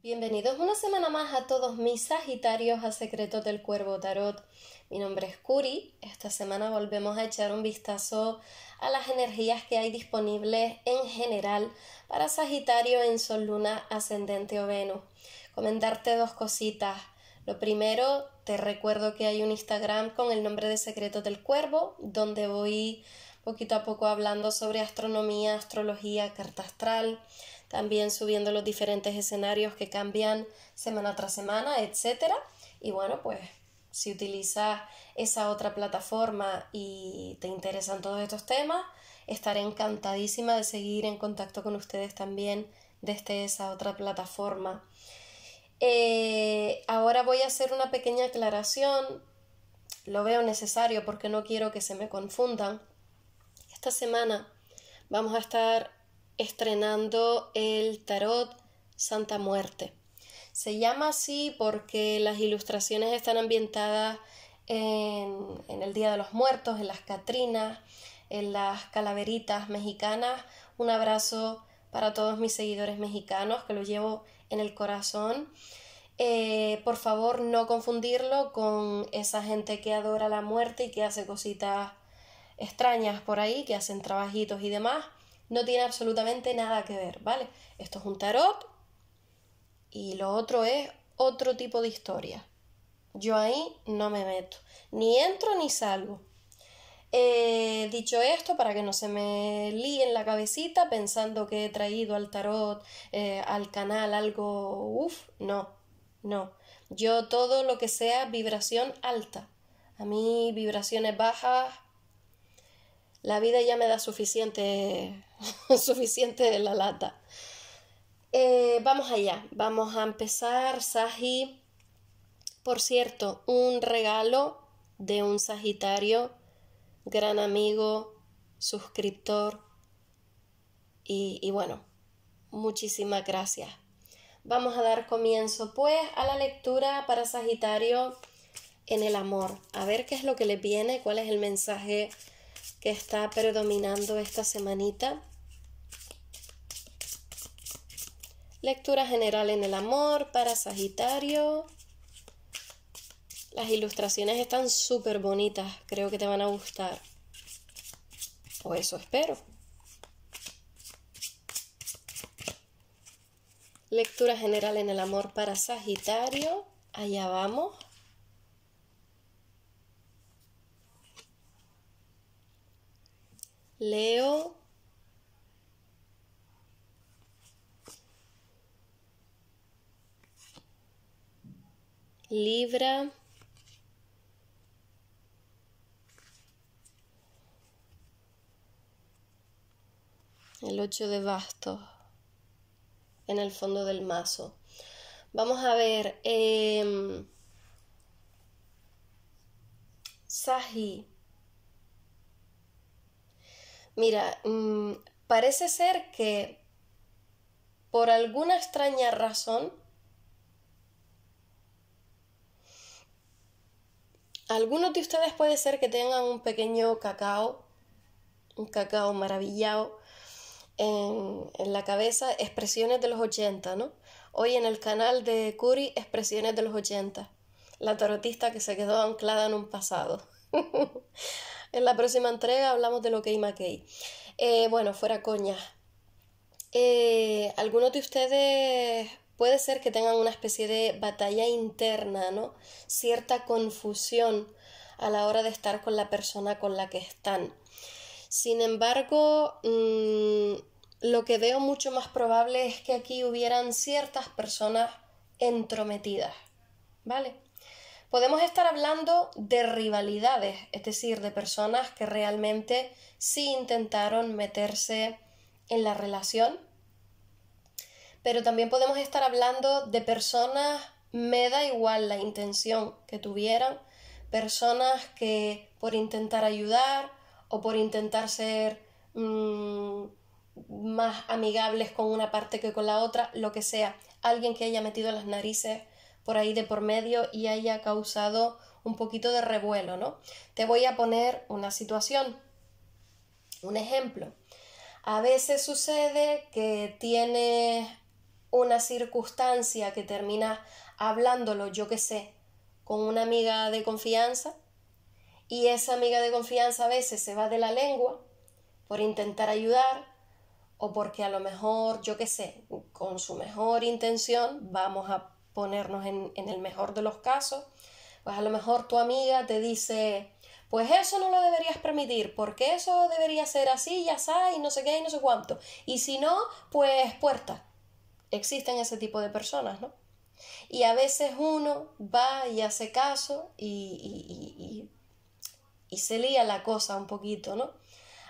Bienvenidos una semana más a todos mis Sagitarios a Secretos del Cuervo Tarot. Mi nombre es Curi. Esta semana volvemos a echar un vistazo a las energías que hay disponibles en general para Sagitario en Sol, Luna, Ascendente o Venus. Comentarte dos cositas. Lo primero, te recuerdo que hay un Instagram con el nombre de Secretos del Cuervo, donde voy poquito a poco hablando sobre astronomía, astrología, carta astral también subiendo los diferentes escenarios que cambian semana tras semana, etcétera. Y bueno, pues si utilizas esa otra plataforma y te interesan todos estos temas, estaré encantadísima de seguir en contacto con ustedes también desde esa otra plataforma. Eh, ahora voy a hacer una pequeña aclaración, lo veo necesario porque no quiero que se me confundan. Esta semana vamos a estar estrenando el tarot Santa Muerte. Se llama así porque las ilustraciones están ambientadas en, el Día de los Muertos, en las Catrinas, en las calaveritas mexicanas. Un abrazo para todos mis seguidores mexicanos que lo llevo en el corazón. Eh, por favor, no confundirlo con esa gente que adora la muerte y que hace cositas extrañas por ahí, que hacen trabajitos y demás no tiene absolutamente nada que ver, ¿vale? Esto es un tarot y lo otro es otro tipo de historia. Yo ahí no me meto, ni entro ni salgo. Eh, dicho esto, para que no se me líe en la cabecita pensando que he traído al tarot, eh, al canal algo, uff, no, no. Yo todo lo que sea vibración alta. A mí vibraciones bajas la vida ya me da suficiente, suficiente de la lata. Eh, vamos allá, vamos a empezar, Sagi. Por cierto, un regalo de un Sagitario, gran amigo, suscriptor. Y, y bueno, muchísimas gracias. Vamos a dar comienzo pues a la lectura para Sagitario en el amor. A ver qué es lo que le viene, cuál es el mensaje que está predominando esta semanita. Lectura general en el amor para Sagitario. Las ilustraciones están súper bonitas, creo que te van a gustar. O eso espero. Lectura general en el amor para Sagitario. Allá vamos. Leo. Libra. El 8 de bastos en el fondo del mazo. Vamos a ver. Eh, Mira, mm, parece ser que por alguna extraña razón, algunos de ustedes puede ser que tengan un pequeño cacao, un cacao maravillado en, en la cabeza, expresiones de los 80, ¿no? Hoy en el canal de Curi, expresiones de los 80, la tarotista que se quedó anclada en un pasado. en la próxima entrega hablamos de lo que hay eh, bueno, fuera coña. Eh, algunos de ustedes puede ser que tengan una especie de batalla interna, ¿no? Cierta confusión a la hora de estar con la persona con la que están. Sin embargo, mm, lo que veo mucho más probable es que aquí hubieran ciertas personas entrometidas, ¿vale? Podemos estar hablando de rivalidades, es decir, de personas que realmente sí intentaron meterse en la relación, pero también podemos estar hablando de personas, me da igual la intención que tuvieran, personas que por intentar ayudar o por intentar ser mm, más amigables con una parte que con la otra, lo que sea, alguien que haya metido las narices por ahí de por medio y haya causado un poquito de revuelo, ¿no? Te voy a poner una situación, un ejemplo. A veces sucede que tienes una circunstancia que terminas hablándolo, yo qué sé, con una amiga de confianza y esa amiga de confianza a veces se va de la lengua por intentar ayudar o porque a lo mejor, yo qué sé, con su mejor intención vamos a ponernos en, el mejor de los casos, pues a lo mejor tu amiga te dice, pues eso no lo deberías permitir, porque eso debería ser así, ya sabes, y no sé qué, y no sé cuánto. Y si no, pues puerta. Existen ese tipo de personas, ¿no? Y a veces uno va y hace caso y, y se lía la cosa un poquito, ¿no?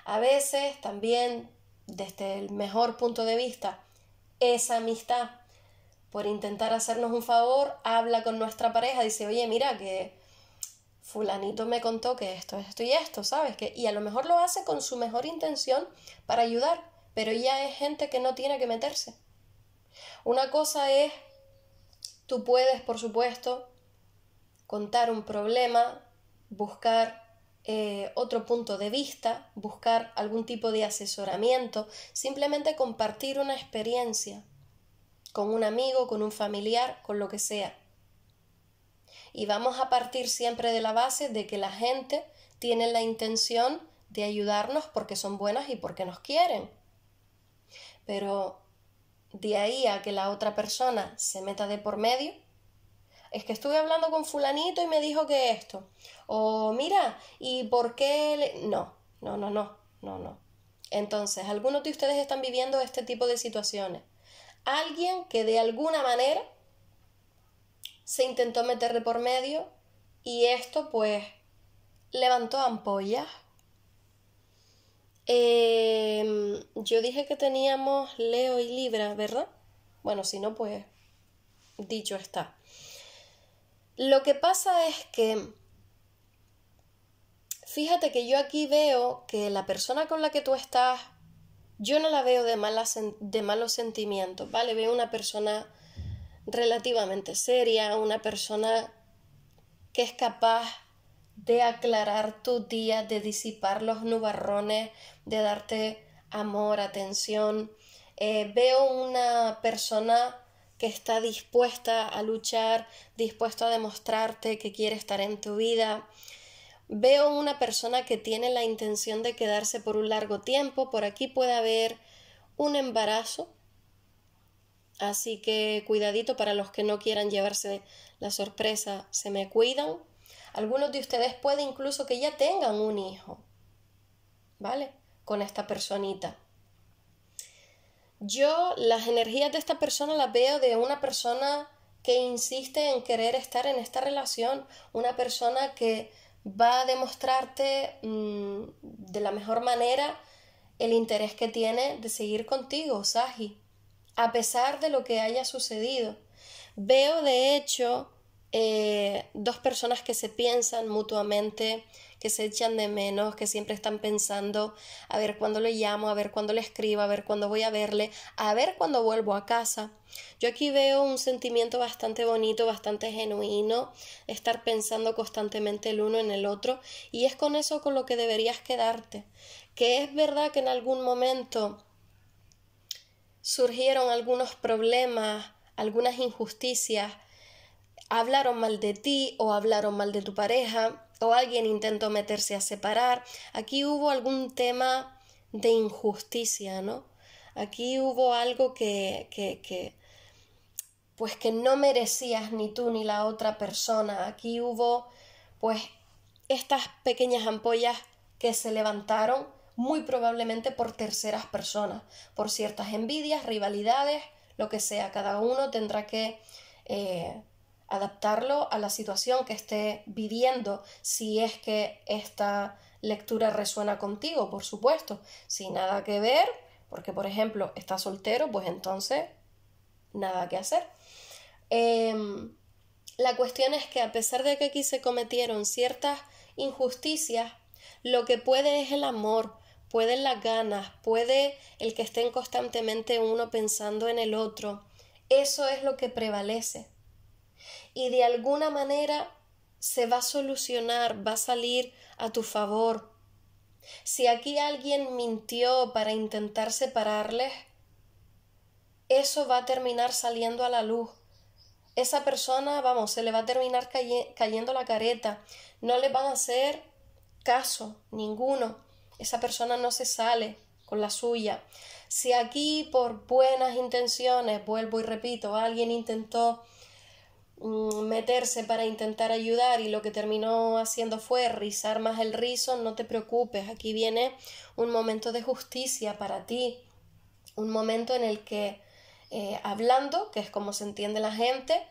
A veces también, desde el mejor punto de vista, esa amistad por intentar hacernos un favor, habla con nuestra pareja, dice, oye, mira que fulanito me contó que esto, esto y esto, ¿sabes? Que, y a lo mejor lo hace con su mejor intención para ayudar, pero ya es gente que no tiene que meterse. Una cosa es, tú puedes, por supuesto, contar un problema, buscar eh, otro punto de vista, buscar algún tipo de asesoramiento, simplemente compartir una experiencia con un amigo, con un familiar, con lo que sea. Y vamos a partir siempre de la base de que la gente tiene la intención de ayudarnos porque son buenas y porque nos quieren. Pero de ahí a que la otra persona se meta de por medio, es que estuve hablando con fulanito y me dijo que esto. O mira, ¿y por qué? No, no, no, no, no, no. Entonces, algunos de ustedes están viviendo este tipo de situaciones alguien que de alguna manera se intentó meter por medio y esto pues levantó ampollas. Em, yo dije que teníamos Leo y Libra, ¿verdad? Bueno, si no, pues dicho está. Lo que pasa es que, fíjate que yo aquí veo que la persona con la que tú estás yo no la veo de, malos sentimientos, ¿vale? Veo una persona relativamente seria, una persona que es capaz de aclarar tu día, de disipar los nubarrones, de darte amor, atención. Eh, veo una persona que está dispuesta a luchar, dispuesta a demostrarte que quiere estar en tu vida, Veo una persona que tiene la intención de quedarse por un largo tiempo, por aquí puede haber un embarazo, así que cuidadito para los que no quieran llevarse la sorpresa, se me cuidan. Algunos de ustedes puede incluso que ya tengan un hijo, ¿vale? Con esta personita. Yo las energías de esta persona las veo de una persona que insiste en querer estar en esta relación, una persona que va a demostrarte mm, de la mejor manera el interés que tiene de seguir contigo, Saji, a pesar de lo que haya sucedido. Veo, de hecho, eh, dos personas que se piensan mutuamente, que se echan de menos, que siempre están pensando a ver cuándo le llamo, a ver cuándo le escribo, a ver cuándo voy a verle, a ver cuándo vuelvo a casa. Yo aquí veo un sentimiento bastante bonito, bastante genuino, estar pensando constantemente el uno en el otro y es con eso con lo que deberías quedarte. Que es verdad que en algún momento surgieron algunos problemas, algunas injusticias, hablaron mal de ti o hablaron mal de tu pareja o alguien intentó meterse a separar. Aquí hubo algún tema de injusticia, ¿no? Aquí hubo algo que, que, que pues que no merecías ni tú ni la otra persona. Aquí hubo pues estas pequeñas ampollas que se levantaron muy probablemente por terceras personas, por ciertas envidias, rivalidades, lo que sea. Cada uno tendrá que eh, adaptarlo a la situación que esté viviendo, si es que esta lectura resuena contigo, por supuesto. sin nada que ver, porque por ejemplo está soltero, pues entonces nada que hacer. Em, la cuestión es que a pesar de que aquí se cometieron ciertas injusticias, lo que puede es el amor, pueden las ganas, puede el que estén constantemente uno pensando en el otro. Eso es lo que prevalece y de alguna manera se va a solucionar, va a salir a tu favor. Si aquí alguien mintió para intentar separarles, eso va a terminar saliendo a la luz. Esa persona, vamos, se le va a terminar cayendo la careta. No le van a hacer caso ninguno. Esa persona no se sale con la suya. Si aquí por buenas intenciones, vuelvo y repito, alguien intentó Mm, meterse para intentar ayudar y lo que terminó haciendo fue rizar más el rizo, no te preocupes, aquí viene un momento de justicia para ti, un momento en el que eh, hablando, que es como se entiende la gente,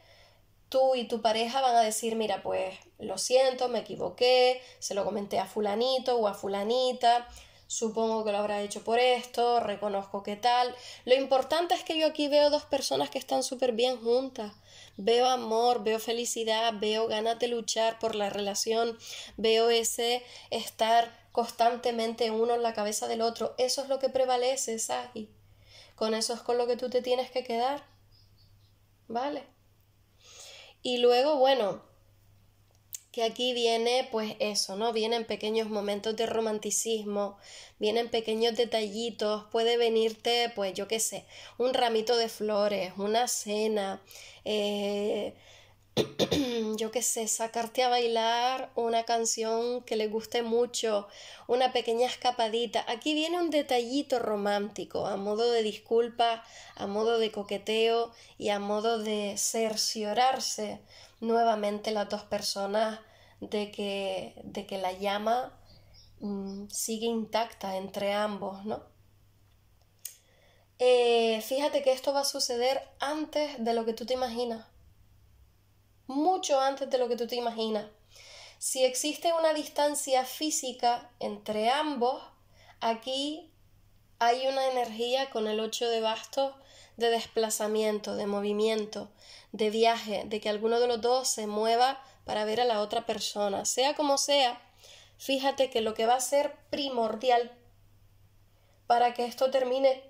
tú y tu pareja van a decir, mira, pues lo siento, me equivoqué, se lo comenté a fulanito o a fulanita, supongo que lo habrá hecho por esto, reconozco que tal. Lo importante es que yo aquí veo dos personas que están súper bien juntas. Veo amor, veo felicidad, veo ganas de luchar por la relación, veo ese estar constantemente uno en la cabeza del otro. Eso es lo que prevalece, Sagi. Con eso es con lo que tú te tienes que quedar. ¿Vale? Y luego, bueno, que aquí viene pues eso, ¿no? Vienen pequeños momentos de romanticismo, vienen pequeños detallitos, puede venirte pues yo qué sé, un ramito de flores, una cena, eh, yo qué sé, sacarte a bailar una canción que le guste mucho, una pequeña escapadita. Aquí viene un detallito romántico, a modo de disculpa, a modo de coqueteo y a modo de cerciorarse nuevamente las dos personas de que, de que la llama mm, sigue intacta entre ambos, ¿no? Eh, fíjate que esto va a suceder antes de lo que tú te imaginas, mucho antes de lo que tú te imaginas. Si existe una distancia física entre ambos, aquí hay una energía con el 8 de bastos de desplazamiento, de movimiento, de viaje, de que alguno de los dos se mueva para ver a la otra persona. Sea como sea, fíjate que lo que va a ser primordial para que esto termine,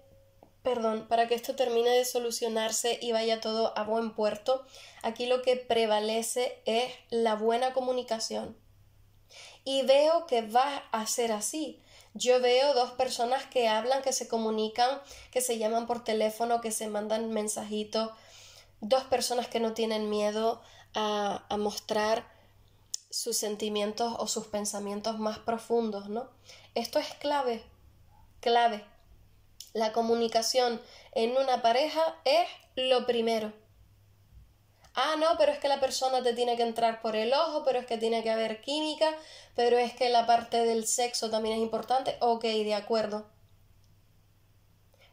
perdón, para que esto termine de solucionarse y vaya todo a buen puerto, aquí lo que prevalece es la buena comunicación. Y veo que va a ser así. Yo veo dos personas que hablan, que se comunican, que se llaman por teléfono, que se mandan mensajitos, dos personas que no tienen miedo, a, mostrar sus sentimientos o sus pensamientos más profundos, ¿no? Esto es clave, clave. La comunicación en una pareja es lo primero. Ah, no, pero es que la persona te tiene que entrar por el ojo, pero es que tiene que haber química, pero es que la parte del sexo también es importante. Ok, de acuerdo.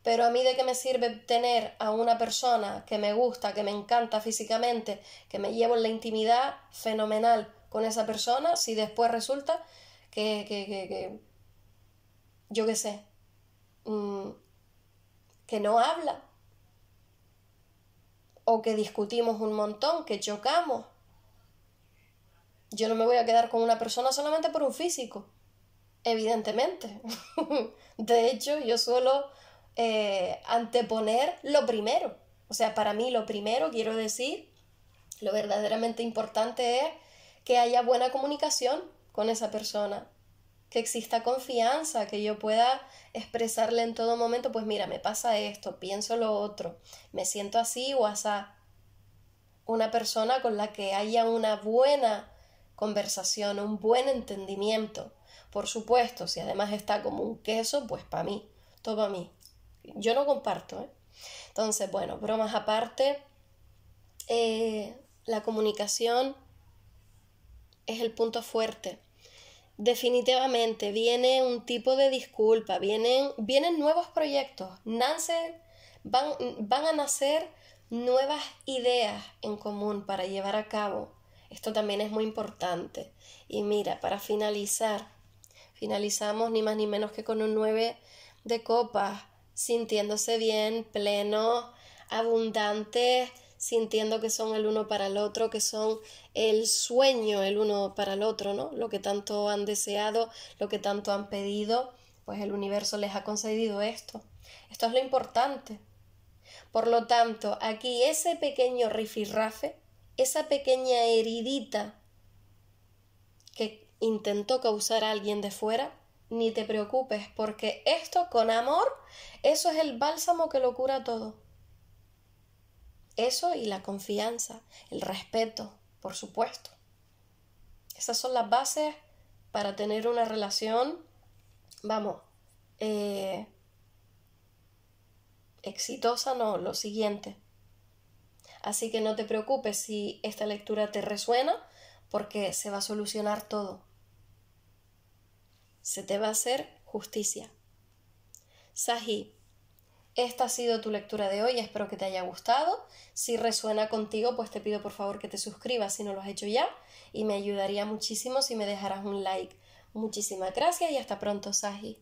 Pero a mí de qué me sirve tener a una persona que me gusta, que me encanta físicamente, que me llevo en la intimidad fenomenal con esa persona, si después resulta que, que, que, yo qué sé, mm, que no habla, o que discutimos un montón, que chocamos. Yo no me voy a quedar con una persona solamente por un físico, evidentemente. De hecho, yo suelo eh, anteponer lo primero. O sea, para mí lo primero, quiero decir, lo verdaderamente importante es que haya buena comunicación con esa persona, que exista confianza, que yo pueda expresarle en todo momento, pues mira, me pasa esto, pienso lo otro, me siento así o asá. Una persona con la que haya una buena conversación, un buen entendimiento. Por supuesto, si además está como un queso, pues para mí, todo para mí yo no comparto. ¿eh? Entonces, bueno, bromas aparte, eh, la comunicación es el punto fuerte. Definitivamente viene un tipo de disculpa, vienen, vienen nuevos proyectos, van, van a nacer nuevas ideas en común para llevar a cabo. Esto también es muy importante. Y mira, para finalizar, finalizamos ni más ni menos que con un 9 de copas sintiéndose bien, pleno, abundante, sintiendo que son el uno para el otro, que son el sueño el uno para el otro, ¿no? Lo que tanto han deseado, lo que tanto han pedido, pues el universo les ha concedido esto. Esto es lo importante. Por lo tanto, aquí ese pequeño rifirrafe, esa pequeña heridita que intentó causar a alguien de fuera, ni te preocupes, porque esto con amor, eso es el bálsamo que lo cura todo. Eso y la confianza, el respeto, por supuesto. Esas son las bases para tener una relación, vamos, eh, exitosa, no, lo siguiente. Así que no te preocupes si esta lectura te resuena, porque se va a solucionar todo se te va a hacer justicia. Saji, esta ha sido tu lectura de hoy, espero que te haya gustado. Si resuena contigo, pues te pido por favor que te suscribas si no lo has hecho ya y me ayudaría muchísimo si me dejaras un like. Muchísimas gracias y hasta pronto, Saji.